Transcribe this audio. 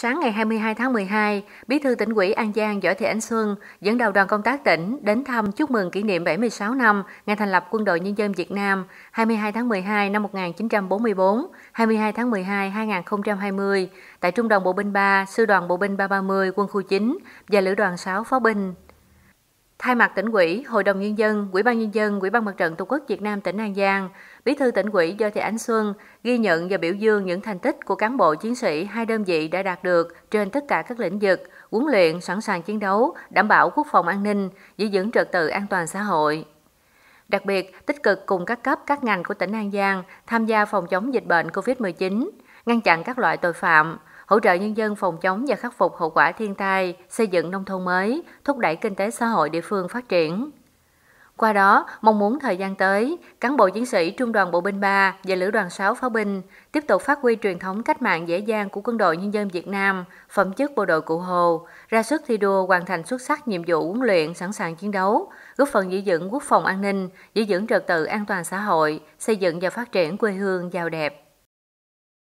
Sáng ngày 22 tháng 12, Bí thư tỉnh ủy An Giang Võ Thị Ánh Xuân dẫn đầu đoàn công tác tỉnh đến thăm chúc mừng kỷ niệm 76 năm ngày thành lập Quân đội Nhân dân Việt Nam 22 tháng 12 năm 1944, 22 tháng 12 2020 tại Trung đoàn Bộ binh 3, Sư đoàn Bộ binh 330 Quân khu 9 và Lữ đoàn 6 Pháo binh. Thay mặt tỉnh ủy, Hội đồng Nhân dân, quỹ ban Nhân dân, quỹ ban Mặt trận Tổ quốc Việt Nam tỉnh An Giang, Bí thư tỉnh ủy Do Thị Ánh Xuân ghi nhận và biểu dương những thành tích của cán bộ chiến sĩ hai đơn vị đã đạt được trên tất cả các lĩnh vực, huấn luyện, sẵn sàng chiến đấu, đảm bảo quốc phòng an ninh, giữ vững trật tự an toàn xã hội. Đặc biệt, tích cực cùng các cấp các ngành của tỉnh An Giang tham gia phòng chống dịch bệnh COVID-19, ngăn chặn các loại tội phạm, hỗ trợ nhân dân phòng chống và khắc phục hậu quả thiên tai, xây dựng nông thôn mới, thúc đẩy kinh tế xã hội địa phương phát triển. Qua đó, mong muốn thời gian tới, cán bộ chiến sĩ Trung đoàn Bộ binh 3 và Lữ đoàn 6 Pháo binh tiếp tục phát huy truyền thống cách mạng dễ dàng của quân đội nhân dân Việt Nam, phẩm chất bộ đội cụ Hồ, ra sức thi đua hoàn thành xuất sắc nhiệm vụ huấn luyện sẵn sàng chiến đấu, góp phần giữ vững quốc phòng an ninh, giữ vững trật tự an toàn xã hội, xây dựng và phát triển quê hương giàu đẹp.